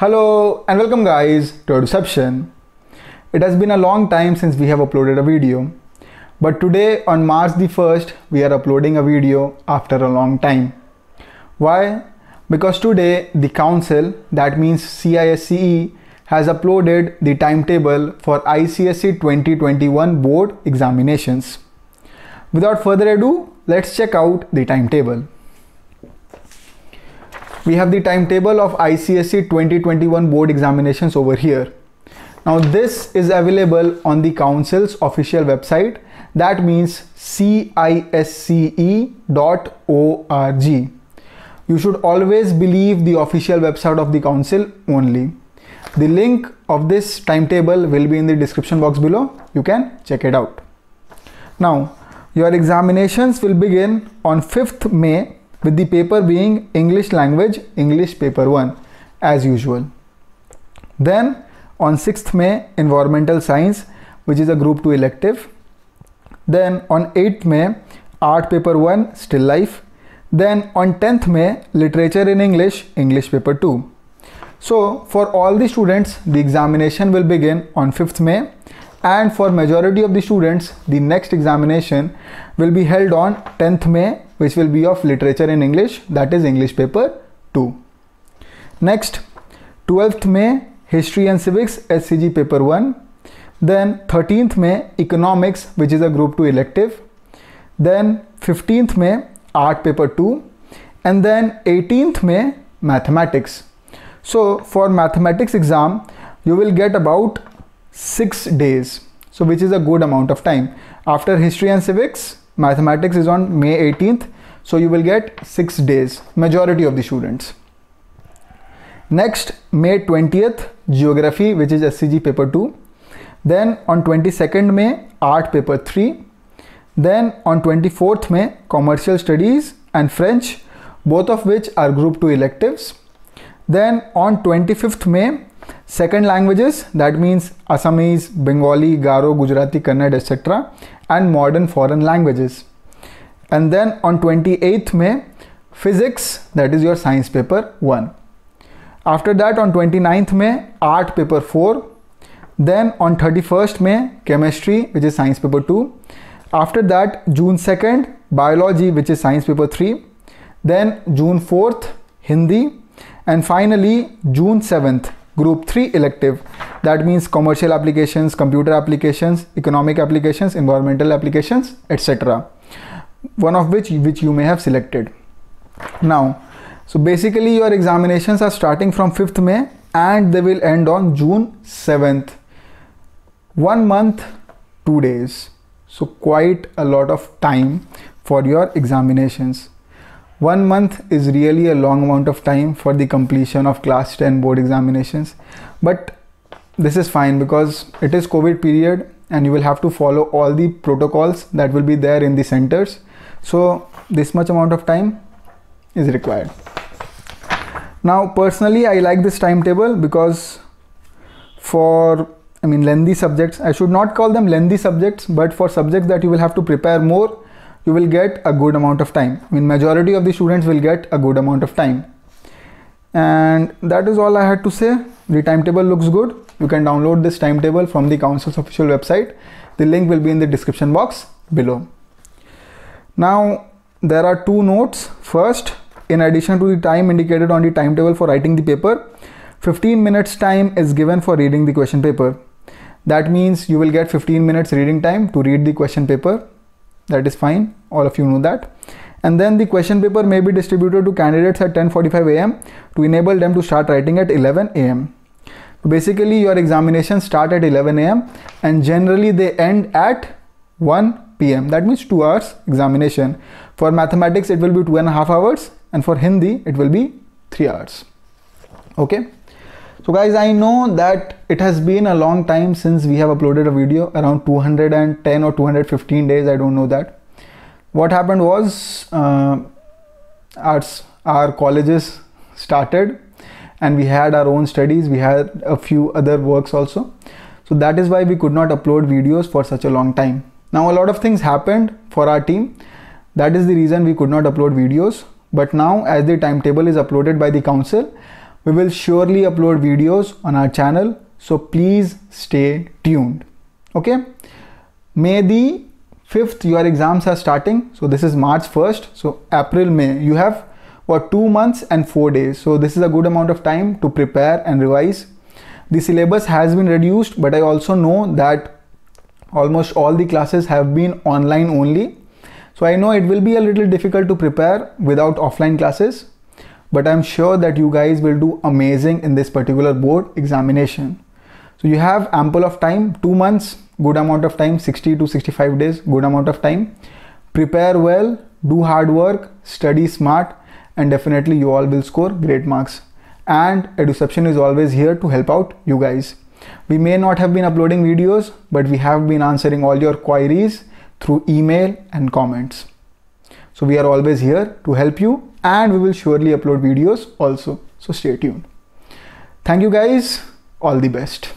Hello and welcome guys to reception. It has been a long time since we have uploaded a video. But today on March the 1st, we are uploading a video after a long time. Why? Because today the council, that means CISCE, has uploaded the timetable for ICSE 2021 board examinations. Without further ado, let's check out the timetable we have the timetable of ICSE 2021 board examinations over here. Now this is available on the council's official website that means cisce.org. You should always believe the official website of the council only. The link of this timetable will be in the description box below. You can check it out. Now your examinations will begin on 5th May with the paper being English language, English paper 1 as usual. Then on 6th May, environmental science, which is a group 2 elective. Then on 8th May, art paper 1, still life. Then on 10th May, literature in English, English paper 2. So for all the students, the examination will begin on 5th May and for majority of the students, the next examination will be held on 10th May which will be of literature in English that is English paper 2. Next 12th May history and civics SCG paper 1 then 13th May economics which is a group 2 elective then 15th May art paper 2 and then 18th May mathematics so for mathematics exam you will get about 6 days so which is a good amount of time after history and civics mathematics is on May 18th so you will get 6 days majority of the students next May 20th geography which is SCG paper 2 then on 22nd May art paper 3 then on 24th May commercial studies and French both of which are group 2 electives then on 25th May second languages that means Assamese, Bengali, Garo, Gujarati, Kannada etc and modern foreign languages. And then on 28th May, physics, that is your science paper 1. After that on 29th May, art paper 4. Then on 31st May, chemistry, which is science paper 2. After that, June 2nd, biology, which is science paper 3. Then June 4th, Hindi. And finally, June 7th, group 3 elective that means commercial applications computer applications economic applications environmental applications etc one of which which you may have selected now so basically your examinations are starting from 5th May and they will end on June 7th one month two days so quite a lot of time for your examinations one month is really a long amount of time for the completion of class 10 board examinations but this is fine because it is COVID period and you will have to follow all the protocols that will be there in the centers. So this much amount of time is required. Now personally I like this timetable because for I mean lengthy subjects I should not call them lengthy subjects but for subjects that you will have to prepare more you will get a good amount of time. I mean majority of the students will get a good amount of time and that is all I had to say. The timetable looks good. You can download this timetable from the council's official website. The link will be in the description box below. Now there are two notes. First, in addition to the time indicated on the timetable for writing the paper, 15 minutes time is given for reading the question paper. That means you will get 15 minutes reading time to read the question paper. That is fine. All of you know that. And then the question paper may be distributed to candidates at 10:45 a.m. to enable them to start writing at 11 a.m basically your examination start at 11 a.m. and generally they end at 1 p.m. That means 2 hours examination. For mathematics it will be 2 and a half hours and for Hindi it will be 3 hours. Okay. So guys I know that it has been a long time since we have uploaded a video around 210 or 215 days I don't know that. What happened was uh, our, our colleges started and we had our own studies we had a few other works also so that is why we could not upload videos for such a long time now a lot of things happened for our team that is the reason we could not upload videos but now as the timetable is uploaded by the council we will surely upload videos on our channel so please stay tuned okay may the 5th your exams are starting so this is march 1st so april may you have for 2 months and 4 days. So this is a good amount of time to prepare and revise. The syllabus has been reduced but I also know that almost all the classes have been online only. So I know it will be a little difficult to prepare without offline classes but I'm sure that you guys will do amazing in this particular board examination. So you have ample of time, 2 months, good amount of time, 60 to 65 days, good amount of time. Prepare well, do hard work, study smart and definitely you all will score great marks and eduception is always here to help out you guys we may not have been uploading videos but we have been answering all your queries through email and comments so we are always here to help you and we will surely upload videos also so stay tuned thank you guys all the best